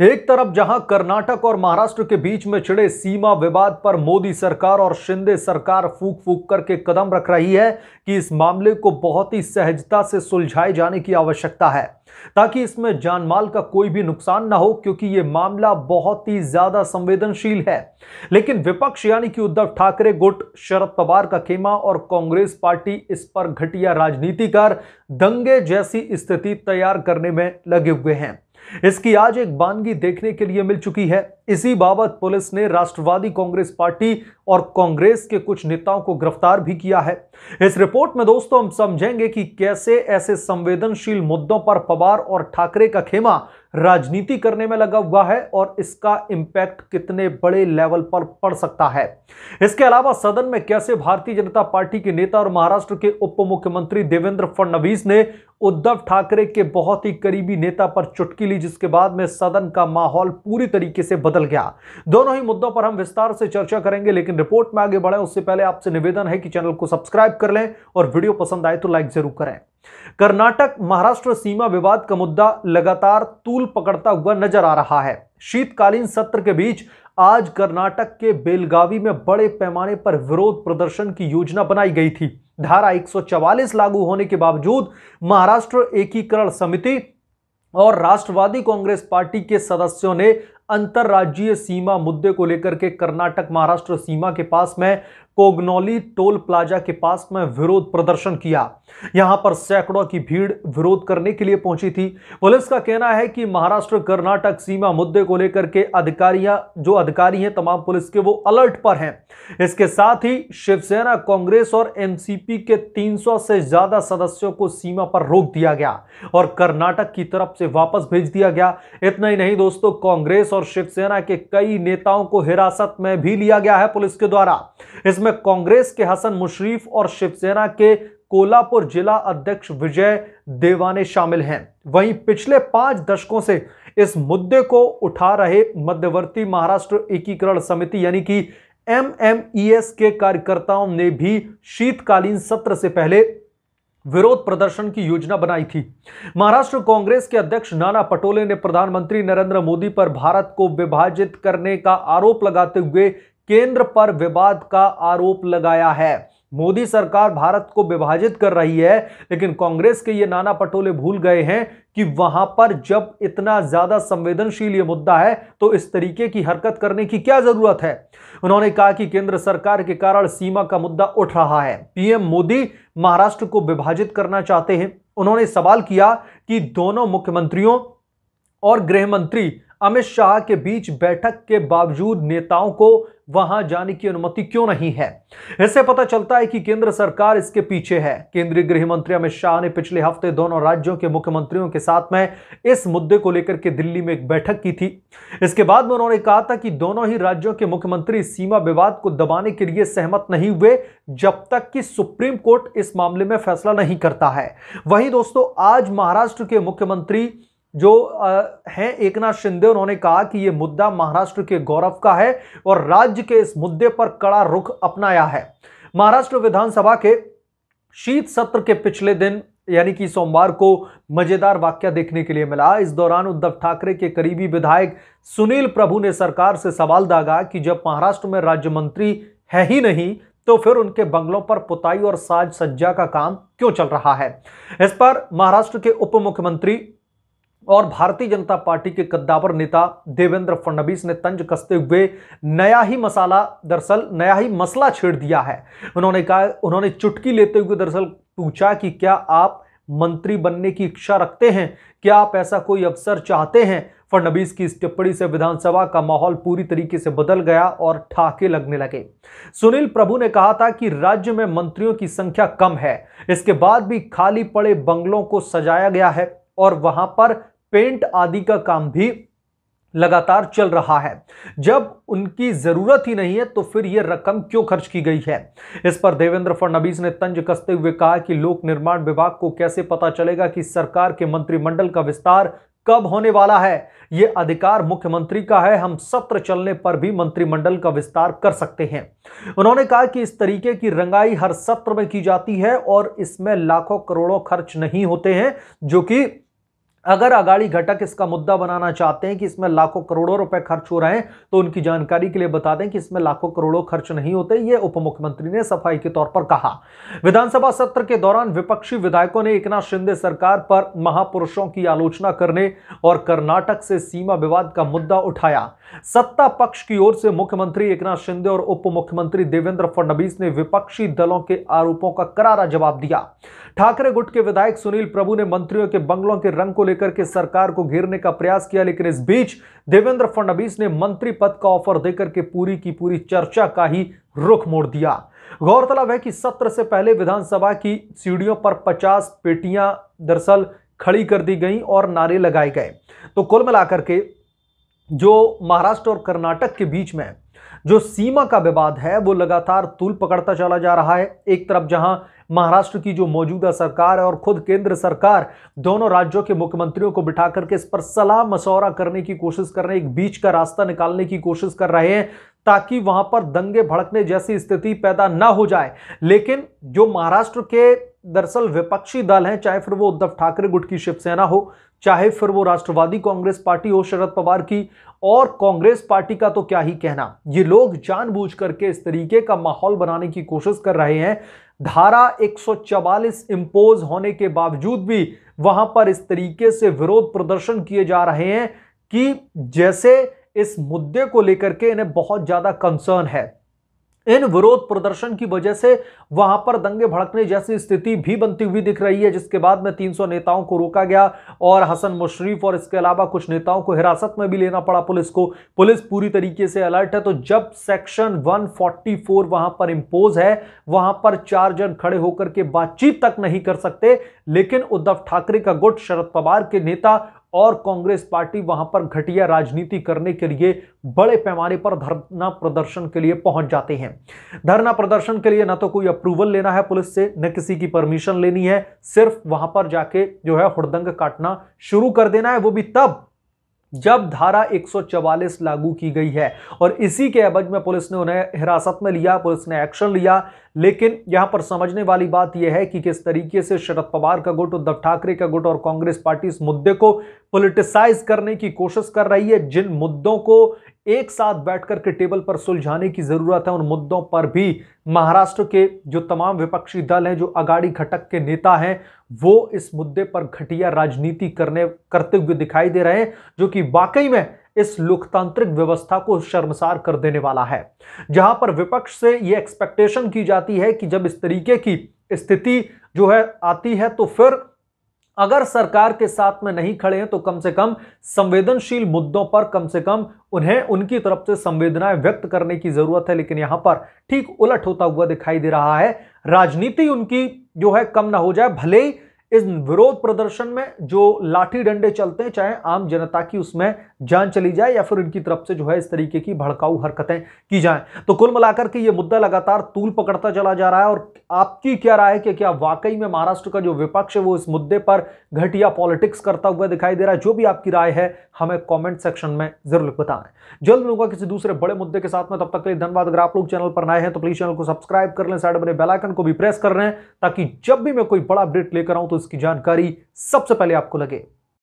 एक तरफ जहां कर्नाटक और महाराष्ट्र के बीच में छिड़े सीमा विवाद पर मोदी सरकार और शिंदे सरकार फूक फूक करके कदम रख रही है कि इस मामले को बहुत ही सहजता से सुलझाए जाने की आवश्यकता है ताकि इसमें जानमाल का कोई भी नुकसान ना हो क्योंकि ये मामला बहुत ही ज्यादा संवेदनशील है लेकिन विपक्ष यानी कि उद्धव ठाकरे गुट शरद पवार का खेमा और कांग्रेस पार्टी इस पर घटिया राजनीति कर दंगे जैसी स्थिति तैयार करने में लगे हुए हैं इसकी आज एक बानगी देखने के लिए मिल चुकी है इसी बाबत पुलिस ने राष्ट्रवादी कांग्रेस पार्टी और कांग्रेस के कुछ नेताओं को गिरफ्तार भी किया है इस रिपोर्ट में दोस्तों हम समझेंगे कि कैसे ऐसे संवेदनशील मुद्दों पर पवार और ठाकरे का खेमा राजनीति करने में लगा हुआ है और इसका इंपैक्ट कितने बड़े लेवल पर पड़ सकता है इसके अलावा सदन में कैसे भारतीय जनता पार्टी के नेता और महाराष्ट्र के उप मुख्यमंत्री देवेंद्र फडणवीस ने उद्धव ठाकरे के बहुत ही करीबी नेता पर चुटकी ली जिसके बाद में सदन का माहौल पूरी तरीके से बदल बदल गया दोनों ही मुद्दों पर हम विस्तार से चर्चा करेंगे लेकिन रिपोर्ट में आगे बढ़े उससे पहले आपसे निवेदन है कि चैनल को सब्सक्राइब कर लें और वीडियो पसंद आए तो लाइक जरूर करें कर्नाटक महाराष्ट्र सीमा विवाद का मुद्दा लगातार तूल पकड़ता हुआ नजर आ रहा है शीतकालीन सत्र के बीच आज कर्नाटक के बेलगावी में बड़े पैमाने पर विरोध प्रदर्शन की योजना बनाई गई थी धारा 144 लागू होने के बावजूद महाराष्ट्र एकीकरण समिति और राष्ट्रवादी कांग्रेस पार्टी के सदस्यों ने अंतर्राज्यीय सीमा मुद्दे को लेकर के कर्नाटक महाराष्ट्र सीमा के पास में कोगनौली टोल प्लाजा के पास में विरोध प्रदर्शन किया यहां पर सैकड़ों की भीड़ विरोध करने के लिए पहुंची थी पुलिस का कहना है कि महाराष्ट्र कर्नाटक सीमा मुद्दे को लेकर के अधिकारियां जो अधिकारी हैं तमाम पुलिस के वो अलर्ट पर हैं इसके साथ ही शिवसेना कांग्रेस और एनसीपी के 300 से ज्यादा सदस्यों को सीमा पर रोक दिया गया और कर्नाटक की तरफ से वापस भेज दिया गया इतना ही नहीं दोस्तों कांग्रेस और शिवसेना के कई नेताओं को हिरासत में भी लिया गया है पुलिस के द्वारा इसमें जिसमें कांग्रेस के हसन मुशरीफ और शिवसेना के कोलापुर जिला अध्यक्ष विजय देवाने शामिल हैं वहीं पिछले पांच दशकों से इस मुद्दे को उठा रहे मध्यवर्ती महाराष्ट्र एकीकरण समिति यानी कि एमएमईएस e के कार्यकर्ताओं ने भी शीतकालीन सत्र से पहले विरोध प्रदर्शन की योजना बनाई थी महाराष्ट्र कांग्रेस के अध्यक्ष नाना पटोले ने प्रधानमंत्री नरेंद्र मोदी पर भारत को विभाजित करने का आरोप लगाते हुए केंद्र पर विवाद का आरोप लगाया है मोदी सरकार भारत को विभाजित कर रही है लेकिन कांग्रेस के ये नाना पटोले भूल गए हैं कि वहां पर जब इतना ज्यादा संवेदनशील ये मुद्दा है तो इस तरीके की हरकत करने की क्या जरूरत है उन्होंने कहा कि केंद्र सरकार के कारण सीमा का मुद्दा उठ रहा है पीएम मोदी महाराष्ट्र को विभाजित करना चाहते हैं उन्होंने सवाल किया कि दोनों मुख्यमंत्रियों और गृह मंत्री अमित शाह के बीच बैठक के बावजूद नेताओं को वहां जाने की अनुमति क्यों नहीं है इससे पता चलता है कि केंद्र सरकार इसके पीछे है केंद्रीय गृह मंत्री अमित शाह ने पिछले हफ्ते दोनों राज्यों के मुख्यमंत्रियों के साथ में इस मुद्दे को लेकर के दिल्ली में एक बैठक की थी इसके बाद में उन्होंने कहा था कि दोनों ही राज्यों के मुख्यमंत्री सीमा विवाद को दबाने के लिए सहमत नहीं हुए जब तक कि सुप्रीम कोर्ट इस मामले में फैसला नहीं करता है वहीं दोस्तों आज महाराष्ट्र के मुख्यमंत्री जो हैं एकनाथ शिंदे उन्होंने कहा कि ये मुद्दा महाराष्ट्र के गौरव का है और राज्य के इस मुद्दे पर कड़ा रुख अपनाया है महाराष्ट्र विधानसभा के शीत सत्र के पिछले दिन यानी कि सोमवार को मजेदार वाक्य देखने के लिए मिला इस दौरान उद्धव ठाकरे के करीबी विधायक सुनील प्रभु ने सरकार से सवाल दागा कि जब महाराष्ट्र में राज्य मंत्री है ही नहीं तो फिर उनके बंगलों पर पुताई और साज सज्जा का काम क्यों चल रहा है इस पर महाराष्ट्र के उप मुख्यमंत्री और भारतीय जनता पार्टी के कद्दावर नेता देवेंद्र फडणवीस ने तंज कसते हुए नया ही मसाला दरअसल नया ही मसला छेड़ दिया है उन्होंने कहा उन्होंने चुटकी लेते हुए दरअसल पूछा कि क्या आप मंत्री बनने की इच्छा रखते हैं क्या आप ऐसा कोई अवसर चाहते हैं फडनवीस की इस टिप्पणी से विधानसभा का माहौल पूरी तरीके से बदल गया और ठाके लगने लगे सुनील प्रभु ने कहा था कि राज्य में मंत्रियों की संख्या कम है इसके बाद भी खाली पड़े बंगलों को सजाया गया है और वहां पर पेंट आदि का काम भी लगातार चल रहा है जब उनकी जरूरत ही नहीं है तो फिर यह रकम क्यों खर्च की गई है इस पर देवेंद्र फडणवीस ने तंज कसते हुए कहा कि लोक निर्माण विभाग को कैसे पता चलेगा कि सरकार के मंत्रिमंडल का विस्तार कब होने वाला है यह अधिकार मुख्यमंत्री का है हम सत्र चलने पर भी मंत्रिमंडल का विस्तार कर सकते हैं उन्होंने कहा कि इस तरीके की रंगाई हर सत्र में की जाती है और इसमें लाखों करोड़ों खर्च नहीं होते हैं जो कि अगर अगाड़ी घटक इसका मुद्दा बनाना चाहते हैं कि इसमें लाखों करोड़ों रुपए खर्च हो रहे हैं तो उनकी जानकारी के लिए बता दें कि इसमें लाखों करोड़ों खर्च नहीं होते ये उप मुख्यमंत्री ने सफाई के तौर पर कहा विधानसभा सत्र के दौरान विपक्षी विधायकों ने एकनाथ शिंदे सरकार पर महापुरुषों की आलोचना करने और कर्नाटक से सीमा विवाद का मुद्दा उठाया सत्ता पक्ष की ओर से मुख्यमंत्री एकनाथ शिंदे और उप मुख्यमंत्री देवेंद्र फडणवीस ने विपक्षी दलों के आरोपों का करारा जवाब दिया ठाकरे गुट के विधायक सुनील प्रभु ने मंत्रियों के बंगलों के रंग को लेकर के सरकार को घेरने का प्रयास किया लेकिन इस बीच देवेंद्र फडणवीस ने मंत्री पद का ऑफर देकर के पूरी की पूरी चर्चा का ही रुख मोड़ दिया गौरतलब है कि सत्र से पहले विधानसभा की सीढ़ियों पर 50 पेटियां दरअसल खड़ी कर दी गई और नारे लगाए गए तो कुल मिलाकर के जो महाराष्ट्र और कर्नाटक के बीच में जो सीमा का विवाद है वो लगातार तूल पकड़ता चला जा रहा है एक तरफ जहां महाराष्ट्र की जो मौजूदा सरकार है और खुद केंद्र सरकार दोनों राज्यों के मुख्यमंत्रियों को बिठा करके इस पर सलाह मशौरा करने की कोशिश कर रहे हैं एक बीच का रास्ता निकालने की कोशिश कर रहे हैं ताकि वहां पर दंगे भड़कने जैसी स्थिति पैदा ना हो जाए लेकिन जो महाराष्ट्र के दरअसल विपक्षी दल हैं चाहे फिर वो उद्धव ठाकरे गुट की शिवसेना हो चाहे फिर वो राष्ट्रवादी कांग्रेस पार्टी हो शरद पवार की और कांग्रेस पार्टी का तो क्या ही कहना ये लोग जानबूझ करके इस तरीके का माहौल बनाने की कोशिश कर रहे हैं धारा 144 इंपोज होने के बावजूद भी वहां पर इस तरीके से विरोध प्रदर्शन किए जा रहे हैं कि जैसे इस मुद्दे को लेकर के इन्हें बहुत ज्यादा कंसर्न है इन विरोध प्रदर्शन की वजह से वहां पर दंगे भड़कने जैसी स्थिति भी बनती हुई दिख रही है जिसके बाद में 300 नेताओं को रोका गया और हसन मुशरीफ और इसके अलावा कुछ नेताओं को हिरासत में भी लेना पड़ा पुलिस को पुलिस पूरी तरीके से अलर्ट है तो जब सेक्शन 144 वहां पर इंपोज है वहां पर चार जन खड़े होकर के बातचीत तक नहीं कर सकते लेकिन उद्धव ठाकरे का गुट शरद पवार के नेता और कांग्रेस पार्टी वहां पर घटिया राजनीति करने के लिए बड़े पैमाने पर धरना प्रदर्शन के लिए पहुंच जाते हैं धरना प्रदर्शन के लिए ना तो कोई अप्रूवल लेना है पुलिस से न किसी की परमिशन लेनी है सिर्फ वहां पर जाके जो है हड़दंग काटना शुरू कर देना है वो भी तब जब धारा 144 लागू की गई है और इसी के अबज में पुलिस ने उन्हें हिरासत में लिया पुलिस ने एक्शन लिया लेकिन यहां पर समझने वाली बात यह है कि किस तरीके से शरद पवार का गुट उद्धव ठाकरे का गुट और कांग्रेस पार्टी इस मुद्दे को पोलिटिसाइज करने की कोशिश कर रही है जिन मुद्दों को एक साथ बैठकर के टेबल पर सुलझाने की जरूरत है उन मुद्दों पर भी महाराष्ट्र के जो तमाम विपक्षी दल हैं जो अगाड़ी घटक के नेता हैं वो इस मुद्दे पर घटिया राजनीति करने करते हुए दिखाई दे रहे हैं जो कि वाकई में इस लोकतांत्रिक व्यवस्था को शर्मसार कर देने वाला है जहां पर विपक्ष से यह एक्सपेक्टेशन की जाती है कि जब इस तरीके की स्थिति जो है आती है तो फिर अगर सरकार के साथ में नहीं खड़े हैं तो कम से कम संवेदनशील मुद्दों पर कम से कम उन्हें उनकी तरफ से संवेदनाएं व्यक्त करने की जरूरत है लेकिन यहां पर ठीक उलट होता हुआ दिखाई दे रहा है राजनीति उनकी जो है कम ना हो जाए भले ही इस विरोध प्रदर्शन में जो लाठी डंडे चलते हैं चाहे आम जनता की उसमें जान चली जाए या फिर इनकी तरफ से जो है इस तरीके की भड़काऊ हरकतें की जाएं तो कुल मिलाकर के ये मुद्दा लगातार तूल पकड़ता चला जा रहा है और आपकी क्या राय है कि क्या वाकई में महाराष्ट्र का जो विपक्ष है वो इस मुद्दे पर घटिया पॉलिटिक्स करता हुआ दिखाई दे रहा है जो भी आपकी राय है हमें कॉमेंट सेक्शन में जरूर बताएं जल्द लूंगा किसी दूसरे बड़े मुद्दे के साथ में तब तक के लिए धन्यवाद अगर आप लोग चैनल पर नए हैं तो प्लीज चैनल को सब्सक्राइब कर लें साइड बने बेलाइकन को भी प्रेस कर रहे हैं ताकि जब भी मैं कोई बड़ा अपडेट लेकर आऊं तो उसकी जानकारी सबसे पहले आपको लगे